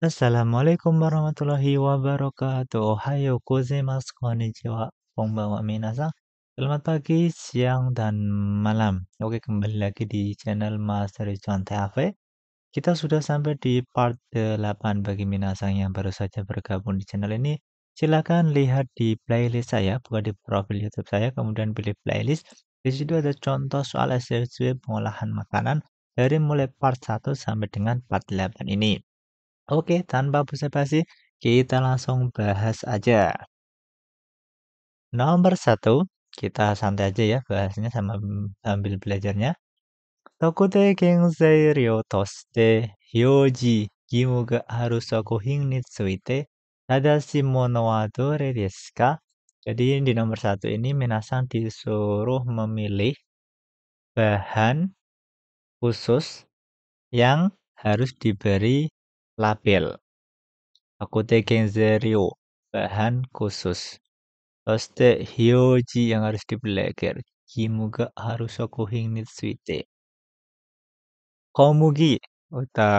Assalamualaikum warahmatullahi wabarakatuh. Ohayo gozaimasu. Konnichiwa. Konbanwa minasan. Selamat pagi, siang, dan malam. Oke, kembali lagi di channel Master John TV. Kita sudah sampai di part 8 bagi minasan yang baru saja bergabung di channel ini. Silahkan lihat di playlist saya, buka di profil YouTube saya, kemudian pilih playlist. Di situ ada contoh soal SSW pengolahan makanan dari mulai part 1 sampai dengan part 8 ini. Oke, tanpa basa-basi, kita langsung bahas aja. Nomor satu, kita santai aja ya bahasnya sama ambil belajarnya. Tokute kensei ryo toste hyoji gimu ga harusoku hin ni tsuite tadashi mono wa dore desu ka? Jadi di nomor satu ini Minasan disuruh memilih bahan khusus yang harus diberi Label Akute Kenzerio Bahan khusus. yang harus harus Kimuga suite. hingit Komugi, uta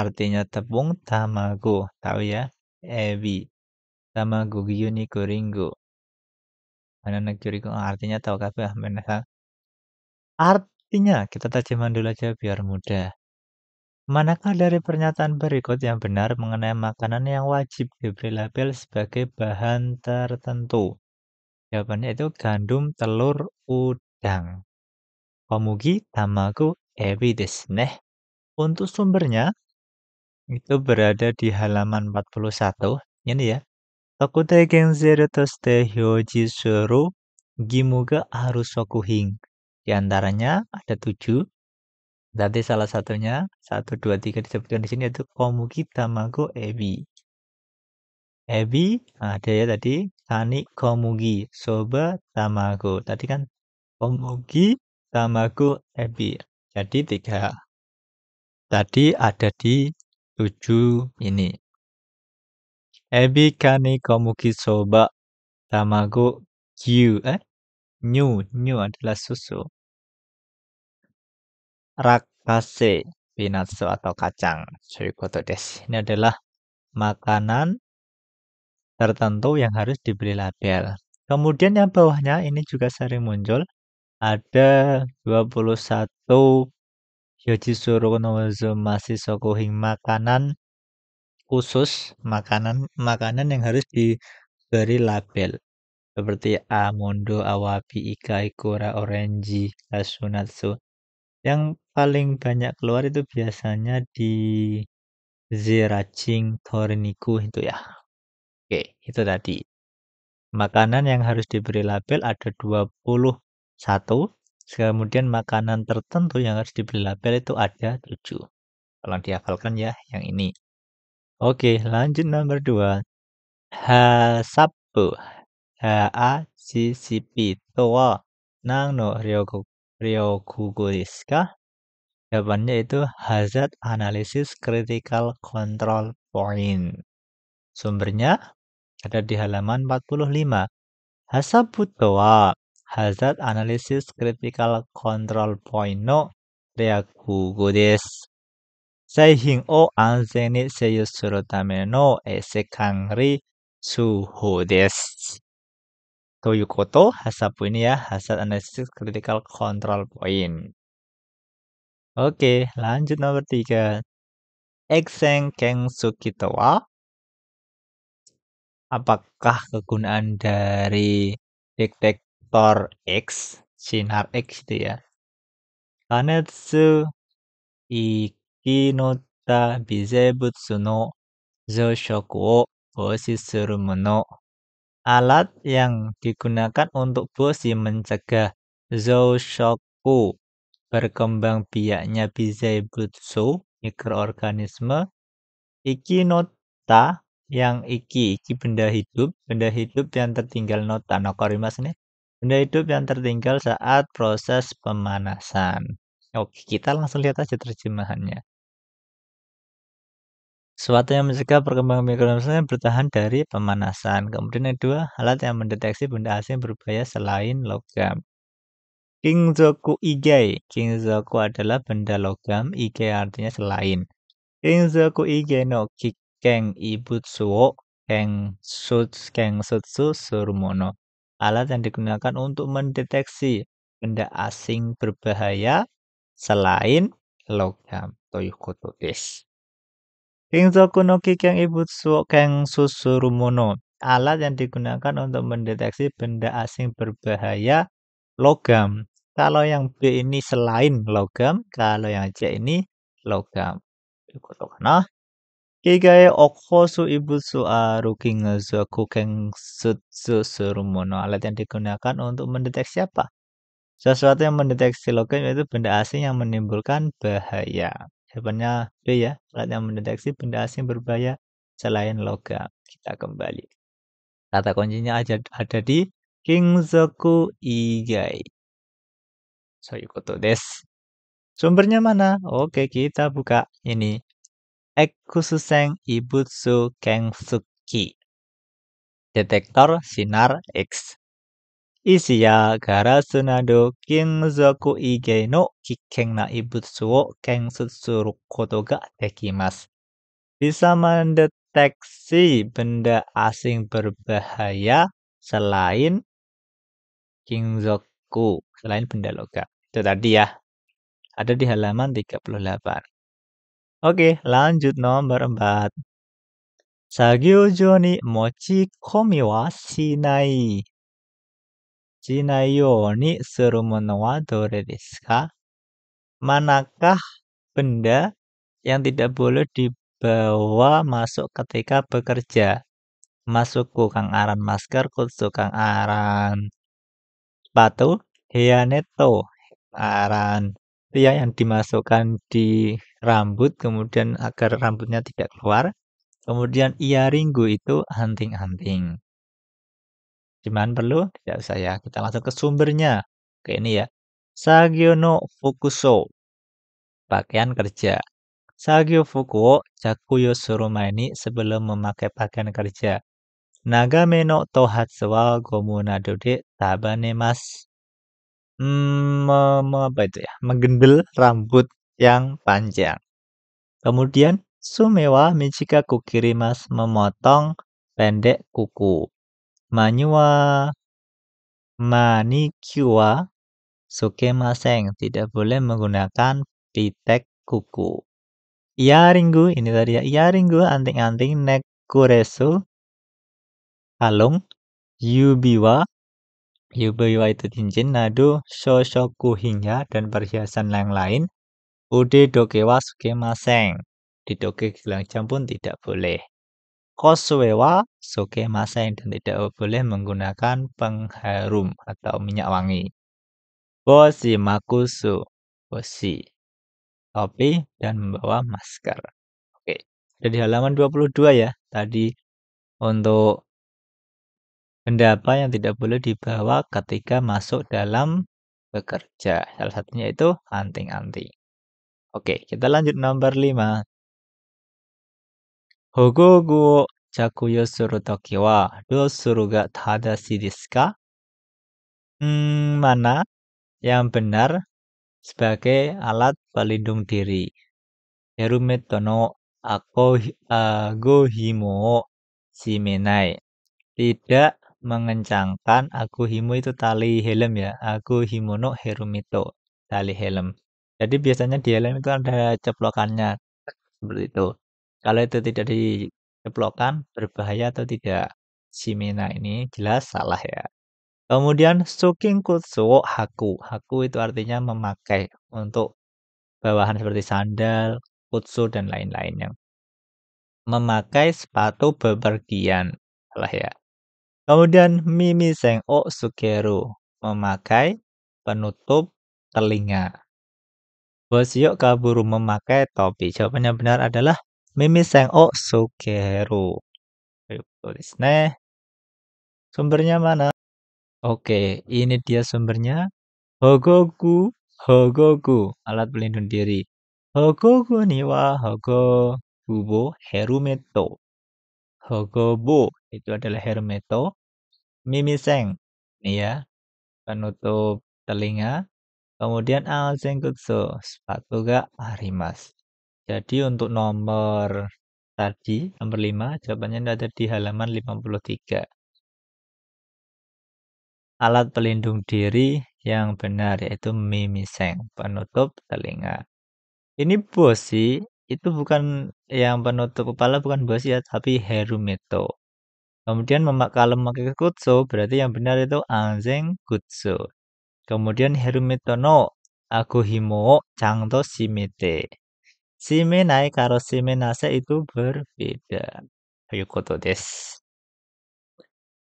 artinya tepung tamago tahu ya ebi tamago gyuni kuringgo. mana nakuriku artinya tahu kafe? menasa kan? artinya kita terjemah dulu aja biar mudah Manakah dari pernyataan berikut yang benar mengenai makanan yang wajib diberi label sebagai bahan tertentu? Jawabannya itu gandum, telur, udang. Komugi tamago ebi desneh. Untuk sumbernya, itu berada di halaman 41. Ini ya. Tokute Genzeru toste hyoji suru gimuga arusoku hing. Di antaranya ada tujuh, Berarti salah satunya satu dua tiga disebutkan di sini yaitu Komugi Tamago Ebi. Ebi ah, ada ya tadi Kani Komugi Soba Tamago. Tadi kan Komugi Tamago Ebi. Jadi tiga tadi ada di tujuh ini. Ebi Kani Komugi Soba Tamago Gyu. Eh? Nyu. Nyu adalah susu. Rakase, Pinatsu atau kacang, suikoto desu. Ini adalah makanan tertentu yang harus diberi label. Kemudian yang bawahnya ini juga sering muncul ada 21 Yoji Suru Masih sokohing makanan khusus makanan makanan yang harus diberi label seperti amondo, awabi, ikai, kura, orange kasunatsu. Yang paling banyak keluar itu biasanya di Zeraching Toriniku itu ya. Oke, itu tadi. Makanan yang harus diberi label ada 21, kemudian makanan tertentu yang harus diberi label itu ada 7. Tolong dihafalkan ya yang ini. Oke, lanjut nomor 2. Hasabu. H a C C P. Toa. nang no ryogoku Ryokugo desu ka? Jawabannya itu Hazard Analysis Critical Control Point. Sumbernya ada di halaman 45. Hasabuto wa Hazard Analysis Critical Control Point no Ryokugo desu. Seihin o anzen ni seiyuu suru tame no esekanri suho desu. Toyokoto Hasapu ini ya, Hazard Analysis Critical Control Point. Oke, lanjut nomor tiga, Exeng Keng Toa. Apakah kegunaan dari detektor X, sinar X itu ya? Kanetsu Ikinota Bizebutsu no Zoshoku o posisuru mono. Alat yang digunakan untuk Boshi mencegah zhou berkembang biaknya bizei Butsu, mikroorganisme, Iki nota yang iki, iki benda hidup, benda hidup yang tertinggal nota, nokorimas ini, benda hidup yang tertinggal saat proses pemanasan. Oke, kita langsung lihat aja terjemahannya. Suatu yang mencegah perkembangan mikroorganisme bertahan dari pemanasan. Kemudian yang kedua, alat yang mendeteksi benda asing berbahaya selain logam. Kingzoku Igai. Kingzoku adalah benda logam, Igai artinya selain. Kingzoku Igai no Kikeng Ibutsu wo Keng Shuts Keng Shutsu Surumono. Alat yang digunakan untuk mendeteksi benda asing berbahaya selain logam. Toyukoto desu. Kingzoku no Kikeng Ibutsu rumono. alat yang digunakan untuk mendeteksi benda asing berbahaya logam. Kalau yang B ini selain logam, kalau yang C ini logam. Nah, Kigai su Ibutsu Aruki Ngezoku susu rumono. Alat yang digunakan untuk mendeteksi apa? Sesuatu yang mendeteksi logam yaitu benda asing yang menimbulkan bahaya. Jawabannya B ya, alat yang mendeteksi benda asing berbahaya selain logam. Kita kembali. Kata kuncinya ada, ada di Kingzoku Igai. Soyukoto des. Sumbernya mana? Oke, kita buka ini. Ekkususeng Ibutsu Kengsuki. Detektor sinar X isi ya ige no kiken na ibutsu wo koto ga dekimasu. Bisa mendeteksi benda asing berbahaya selain kinzoku, selain benda logam. Itu tadi ya. Ada di halaman 38. Oke, lanjut nomor 4. Sagyo Sagyojo ni komi wa shinai. しないようにするものはどれですか Manakah benda yang tidak boleh dibawa masuk ketika bekerja? Masukku kang aran maskerku kang aran sepatu hianeto aran pria yang dimasukkan di rambut kemudian agar rambutnya tidak keluar kemudian ia ringgu itu hunting-hunting. Cuman perlu? Tidak usah ya. Kita langsung ke sumbernya. Oke, ini ya. Sagyono Fukuso. Pakaian kerja. Sagyo Fukuo Jakuyo Surumaini sebelum memakai pakaian kerja. Nagame no tohatsu wa gomu Tabane Mas. Hmm, apa itu ya? Menggendel rambut yang panjang. Kemudian, sumewa michika kukirimas memotong pendek kuku. Manua manicure sukemaseng. Tidak boleh menggunakan pitek kuku. ringgu ini tadi ya. ringgu anting-anting nekuresu. Kalung. Yubiwa. Yubiwa itu cincin. Nadu shoshoku hingga dan perhiasan lain lain. Ude dokewa sukemaseng. Di doke gelang jam pun tidak boleh kosuewa wa sukemasen dan tidak boleh menggunakan pengharum atau minyak wangi. Bosi makusu, bosi, topi dan membawa masker. Oke, dari halaman 22 ya, tadi untuk benda apa yang tidak boleh dibawa ketika masuk dalam bekerja. Salah satunya itu anting-anting. Oke, kita lanjut nomor 5. Hogogu 着用するときは、どうするが正しいですか Hmm, mana yang benar sebagai alat pelindung diri? Herumete no aku ago himo shimenai. Tidak mengencangkan aku himo itu tali helm ya. Aku himo no herumito tali helm. Jadi biasanya di helm itu ada ceplokannya seperti itu. Kalau itu tidak di Ceplokan berbahaya atau tidak? Shimena ini jelas salah ya. Kemudian suking kutsu haku. Haku itu artinya memakai untuk bawahan seperti sandal, kutsu dan lain-lainnya. Memakai sepatu bepergian. Salah ya. Kemudian mimi seng o sukeru. Memakai penutup telinga. Bos kaburu memakai topi. Jawabannya benar adalah Oh, sumbernya mana? Oke, ini dia sumbernya. Hogoku, hogoku, alat pelindung diri. Hogoku niwa hogoku bo, herumeto. Hogobo itu adalah herumeto. Mimiseng, ini ya, penutup telinga. Kemudian alzenkutsu, sepatu ga arimas. Jadi untuk nomor tadi, nomor 5, jawabannya ada di halaman 53. Alat pelindung diri yang benar yaitu mimiseng, penutup telinga. Ini bosi, itu bukan yang penutup kepala bukan bosi ya, tapi herumeto. Kemudian kalau memakai kutsu, berarti yang benar itu anzeng kutsu. Kemudian herumeto no himo changto simite. Shimenai karo shimenase itu berbeda. Koto des.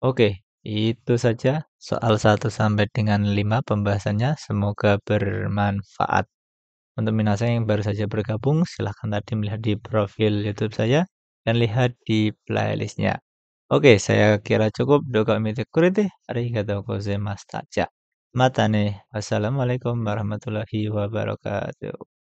Oke, itu saja soal 1 sampai dengan 5 pembahasannya. Semoga bermanfaat. Untuk minasa yang baru saja bergabung, silahkan tadi melihat di profil YouTube saya dan lihat di playlistnya. Oke, saya kira cukup. Doka mite kurite. arigato gozaimasu. Mata nih. Wassalamualaikum warahmatullahi wabarakatuh.